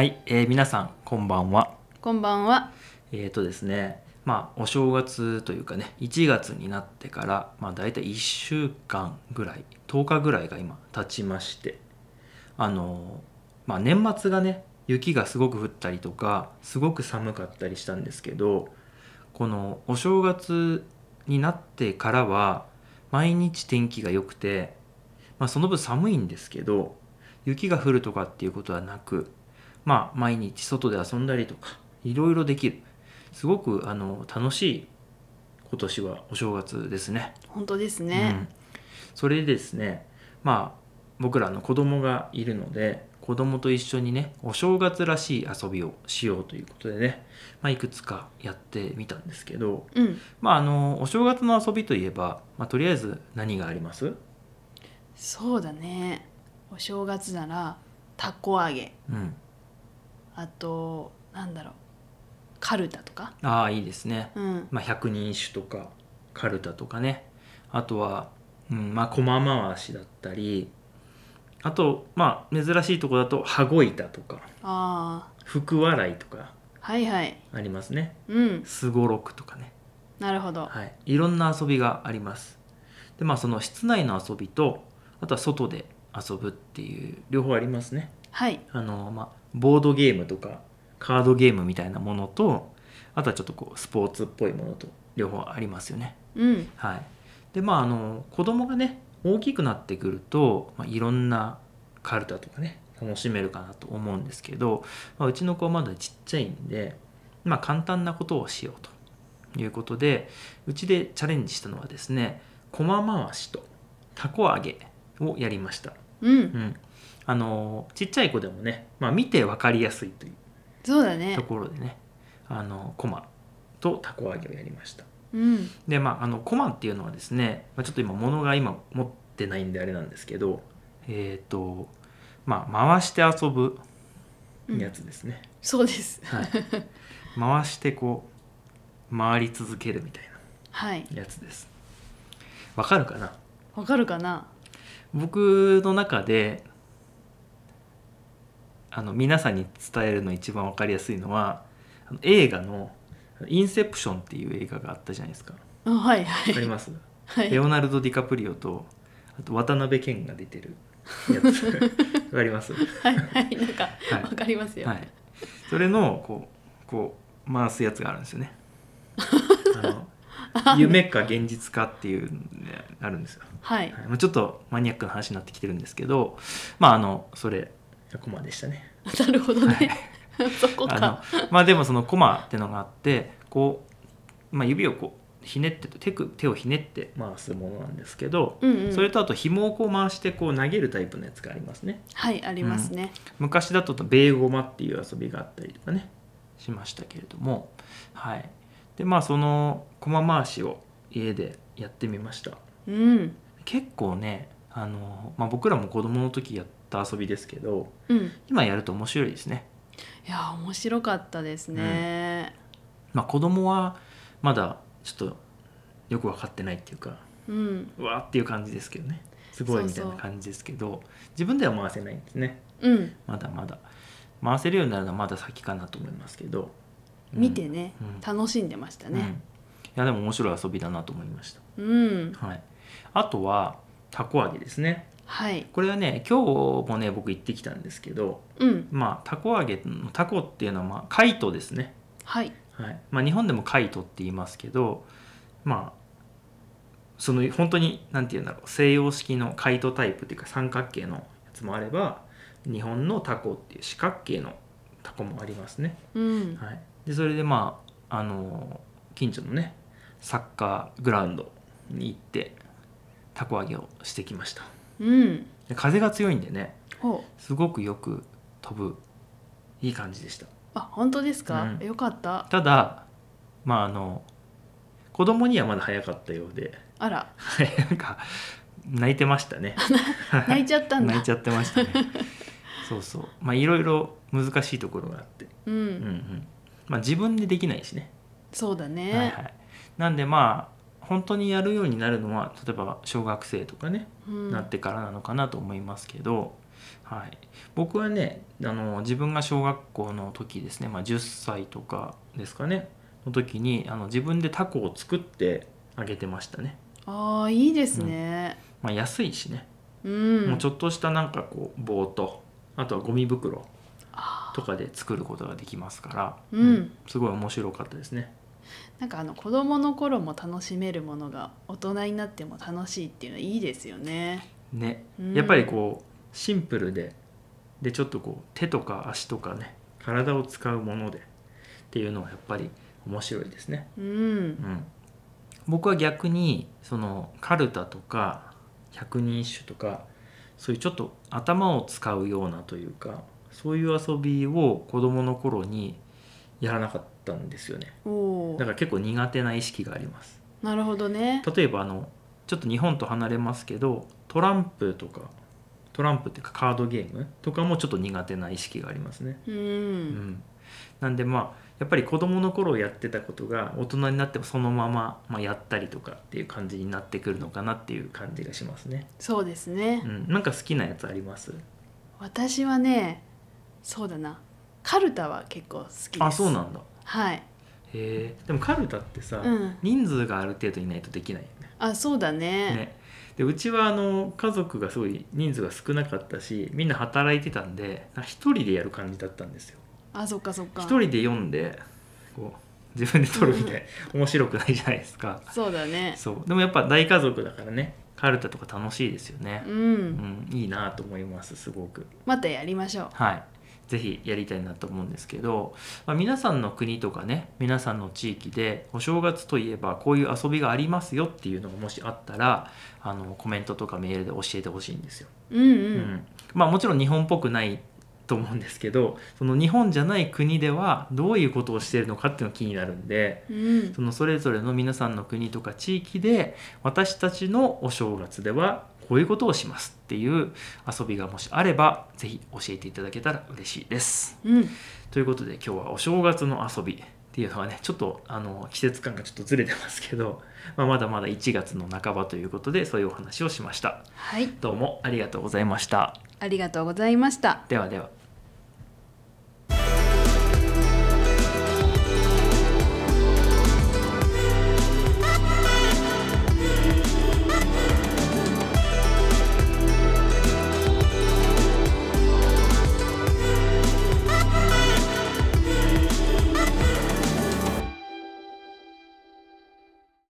はい、えー、皆さんこんばんは。こんばんは。えっ、ー、とですね、まあお正月というかね、1月になってからまあだいたい1週間ぐらい、10日ぐらいが今経ちまして、あのまあ年末がね、雪がすごく降ったりとか、すごく寒かったりしたんですけど、このお正月になってからは毎日天気が良くて、まあ、その分寒いんですけど雪が降るとかっていうことはなくまあ、毎日外で遊んだりとかいろいろできるすごくあの楽しい今年はお正月ですね。本当ですね、うん、それでですねまあ僕らの子供がいるので子供と一緒にねお正月らしい遊びをしようということでね、まあ、いくつかやってみたんですけど、うん、まああのお正月の遊びといえば、まあ、とりあえず何がありますそうだねお正月ならたこ揚げ、うん、あとなんだろうカルタとかああいいですね、うん、まあ、百人一首とかカルタとかねあとは、うんまあ、駒回しだったりあとまあ珍しいとこだと羽子板とかあ福笑いとかはいはいありますねすごろくとかねなるほど、はい、いろんな遊びがありますでまあその室内の遊びとあとは外で遊ぶっていう両方ありますねはいあのまあボードゲームとかカードゲームみたいなものとあとはちょっとこうスポーツっぽいものと両方ありますよね。うん、はい、でまああの子供がね大きくなってくると、まあ、いろんなカルタとかね楽しめるかなと思うんですけど、まあ、うちの子はまだちっちゃいんで、まあ、簡単なことをしようということでうちでチャレンジしたのはですね駒回しとたこ揚げをやりました。うん、うん、あのちっちゃい子でもね、まあ、見て分かりやすいというそうだねところでねあのコマとたこ揚げをやりました。うん、でまああのコマっていうのはですね、まあ、ちょっと今物が今持ってないんであれなんですけどえっ、ー、とまあ回して遊ぶやつですね、うん、そうです、はい、回してこう回り続けるみたいなやつですわ、はい、かるかなわかるかな僕の中であの皆さんに伝えるの一番分かりやすいのは映画の「インセプション」っていう映画があったじゃないですか。あはいはい、かります、はい、レオナルド・ディカプリオとあと渡辺謙が出てるやつ分 かりますはいはいなんか、分かりますよ、はい、それのこうこう回すやつがあるんですよね。あの夢か現実かっていうあるんですよ。はい、ちょっとマニアックな話になってきてるんですけどまああのそれコマでしたね。なるほどね。はい、そこかまあでもそのコマってのがあってこう、まあ、指をこうひねって手手をひねって回すものなんですけど、うんうん、それとあと紐をこう回してこう投げるタイプのやつがありますね。はいありますね、うん、昔だとベーゴマっていう遊びがあったりとかねしましたけれども、はい、でまあその駒回しを家でやってみました、うん、結構ねあの、まあ、僕らも子供の時やった遊びですけど、うん、今やると面白いですねいや面白かったですね、うん、まあ、子供はまだちょっとよく分かってないっていうか、うん、うわーっていう感じですけどねすごいみたいな感じですけど自分では回せないんですね、うん、まだまだ回せるようになるのはまだ先かなと思いますけど見てね、楽しんでましたね、いやでも面白い遊びだなと思いました、うんはい、あとはたこ揚げですねはい、これはね今日もね僕行ってきたんですけど、うん、まあたこ揚げのたこっていうのは、まあ、カイトですねはい、はいまあ、日本でもカイトって言いますけどまあその本当になんて言うんだろう西洋式のカイトタイプっていうか三角形のやつもあれば日本のタコっていう四角形のタコもありますね、うん、はい、でそれでまああの近所のねサッカーグラウンドに行ってたこ揚げをしてきました、うん、風が強いんでねすごくよく飛ぶいい感じでしたあ本当ですか、うんよかったただまああの子供にはまだ早かったようであらなんか泣いてましたね 泣いちゃったんだ泣いちゃってましたねそうそうまあいろいろ難しいところがあってうんうんうんまあ、自分でできないしねそうだね、はいはい、なんでまあ本当にやるようになるのは例えば小学生とかね、うん、なってからなのかなと思いますけど、はい、僕はねあの自分が小学校の時ですね、まあ、10歳とかですかねの時にあの自分でタコを作ってあげてましたねああいいですね、うん、まあ、安いしね、うん、もうちょっとしたなんかこう棒とあとはゴミ袋とかで作ることができますから、うん、すごい面白かったですね。なんかあの子供の頃も楽しめるものが大人になっても楽しいっていうのはいいですよね。ね、うん、やっぱりこうシンプルででちょっとこう手とか足とかね体を使うものでっていうのはやっぱり面白いですね。うん、うん、僕は逆にそのカルタとか百人一首とかそういうちょっと頭を使うようなというかそういう遊びを子どもの頃にやらなかったんですよねだから結構苦手な意識がありますなるほどね例えばあのちょっと日本と離れますけどトランプとかトランプっていうかカードゲームとかもちょっと苦手な意識がありますねうん、うん、なんでまあやっぱり子どもの頃やってたことが大人になってもそのまま、まあ、やったりとかっていう感じになってくるのかなっていう感じがしますねそうですね、うん、なんか好きなやつあります私はねそうだなカルタは結構好きですあそうなんだはいへえでもカルタってさ、うん、人数がある程度いないとできないよねあそうだねねでうちはあの家族がすごい人数が少なかったしみんな働いてたんで一人でやる感じだったんですよあそっかそっか一人で読んでこう自分で撮るみたい、面白くないじゃないですかそうだねそうでもやっぱ大家族だからねカルタとか楽しいですよね、うん、うん、いいなと思いますすごくまたやりましょうはいぜひやりたいなと思うんですけど、まあ、皆さんの国とかね皆さんの地域でお正月といえばこういう遊びがありますよっていうのがもしあったらあのコメントとかメールで教えてほしいんですよ。うん、うんうん、まあ、もちろん日本っぽくないと思うんですけどその日本じゃない国ではどういうことをしているのかっていうのが気になるんで、うん、そのそれぞれの皆さんの国とか地域で私たちのお正月ではこういうことをしますっていう遊びがもしあれば是非教えていただけたら嬉しいです。うん、ということで今日はお正月の遊びっていうのはねちょっとあの季節感がちょっとずれてますけど、まあ、まだまだ1月の半ばということでそういうお話をしました。はい、どうもありがとうございました。ありがとうございました。ではでは。